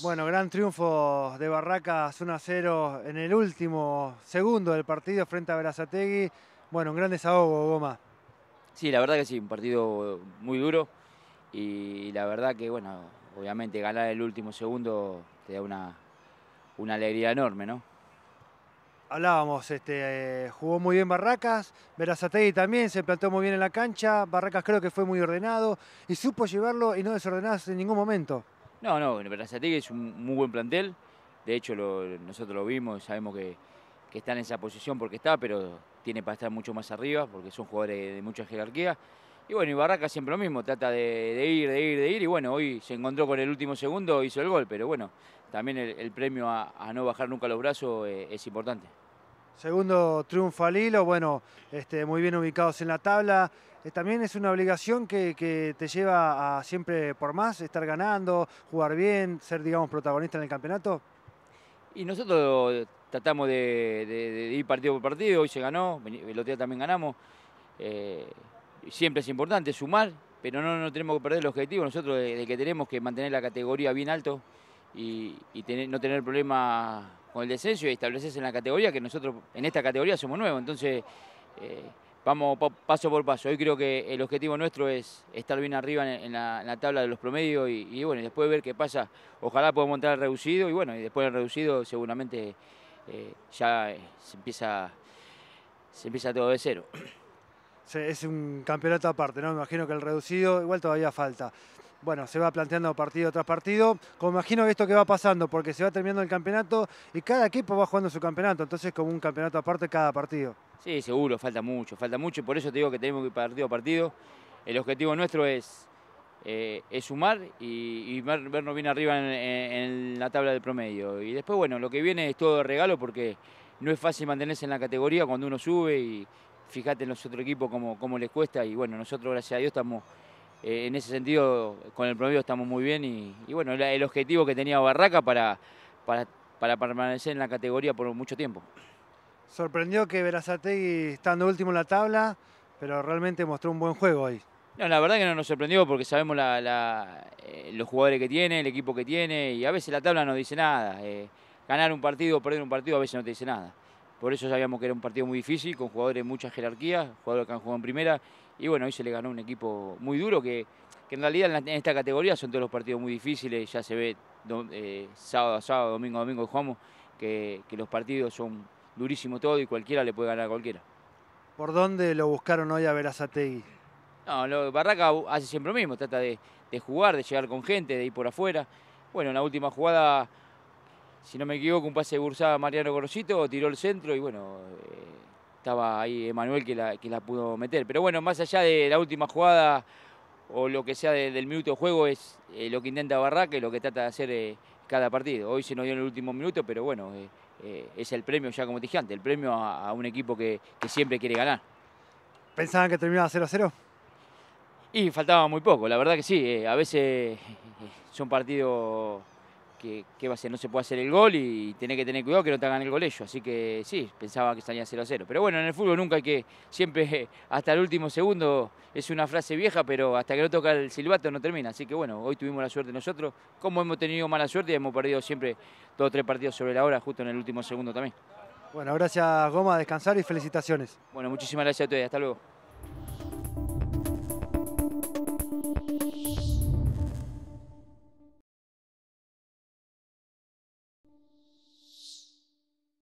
Bueno, gran triunfo de Barracas 1 a 0 en el último segundo del partido frente a Brazategui. Bueno, un gran desahogo, Goma. Sí, la verdad que sí, un partido muy duro y la verdad que, bueno, obviamente ganar el último segundo te da una, una alegría enorme, ¿no? Hablábamos, este, eh, jugó muy bien Barracas, Verazategui también se plantó muy bien en la cancha, Barracas creo que fue muy ordenado y supo llevarlo y no desordenarse en ningún momento. No, no, Verazategui es un muy buen plantel, de hecho nosotros lo vimos, sabemos que, que está en esa posición porque está, pero tiene para estar mucho más arriba porque son jugadores de mucha jerarquía. Y bueno, y Barracas siempre lo mismo, trata de, de, ir, de ir, de ir. Y bueno, hoy se encontró con el último segundo, hizo el gol, pero bueno, también el, premio a, no bajar nunca los brazos eh, es importante. Segundo triunfo al hilo, bueno, este, muy bien ubicados en la tabla. Eh, también es una obligación que, te lleva a siempre por más, estar ganando, jugar bien, ser, digamos, protagonista en el campeonato. Y nosotros tratamos de, ir partido por partido, hoy se ganó, el otro también ganamos. Eh, siempre es importante sumar, pero no, tenemos que perder el objetivo. Nosotros, de que tenemos que mantener la categoría bien alto, y, no tener problema con el descenso y establecerse en la categoría, que nosotros en esta categoría somos nuevos. Entonces, eh, vamos paso por paso. Hoy creo que el objetivo nuestro es estar bien arriba en, la, tabla de los promedios y, bueno, después ver qué pasa. Ojalá podamos entrar al reducido y bueno, y después del reducido seguramente eh, ya eh, se empieza, se empieza todo de cero. es un campeonato aparte, ¿no? Me imagino que el reducido igual todavía falta bueno, se va planteando partido tras partido. Como imagino esto que va pasando, porque se va terminando el campeonato y cada equipo va jugando su campeonato, entonces como un campeonato aparte cada partido. Sí, seguro, falta mucho, falta mucho, por eso te digo que tenemos que ir partido a partido. El objetivo nuestro es, eh, sumar y, vernos bien arriba en, la tabla del promedio. Y después, bueno, lo que viene es todo de regalo porque no es fácil mantenerse en la categoría cuando uno sube y fíjate en los otros equipos como cómo les cuesta y bueno, nosotros gracias a Dios estamos eh, en ese sentido con el promedio estamos muy bien y, bueno, el objetivo que tenía Barraca para, para, permanecer en la categoría por mucho tiempo. Sorprendió que Verazategui estando último en la tabla, pero realmente mostró un buen juego ahí. No, la verdad que no nos sorprendió porque sabemos eh, los jugadores que tiene, el equipo que tiene y a veces la tabla no dice nada. Eh, ganar un partido o perder un partido a veces no te dice nada. Por eso sabíamos que era un partido muy difícil, con jugadores de mucha jerarquía, jugadores que han jugado en primera. Y bueno, hoy se le ganó un equipo muy duro que, en realidad en, esta categoría son todos los partidos muy difíciles. Ya se ve eh, sábado a sábado, domingo a domingo que jugamos, que, los partidos son durísimos todos y cualquiera le puede ganar a cualquiera. ¿Por dónde lo buscaron hoy a Verazategui? No, Barraca hace siempre lo mismo, trata de, de jugar, de llegar con gente, de ir por afuera. Bueno, en la última jugada si no me equivoco, un pase de bursada Mariano Gorosito, tiró el centro y bueno, eh, estaba ahí Emanuel que la, pudo meter. Pero bueno, más allá de la última jugada o lo que sea del minuto de juego, es eh, lo que intenta Barraque, lo que trata de hacer eh, cada partido. Hoy se nos dio en el último minuto, pero bueno, es el premio ya como dije antes, el premio a, un equipo que, que, siempre quiere ganar. ¿Pensaban que terminaba 0 a 0? Y faltaba muy poco, la verdad que sí. a veces son partidos que, va No se puede hacer el gol y tenés que tener cuidado que no te hagan el gol Así que sí, pensaba que salía 0 a 0. Pero bueno, en el fútbol nunca hay que, siempre hasta el último segundo, es una frase vieja, pero hasta que no toca el silbato no termina. Así que bueno, hoy tuvimos la suerte nosotros, como hemos tenido mala suerte hemos perdido siempre dos o tres partidos sobre la hora, justo en el último segundo también. Bueno, gracias Goma, descansar y felicitaciones. Bueno, muchísimas gracias a ustedes, hasta luego.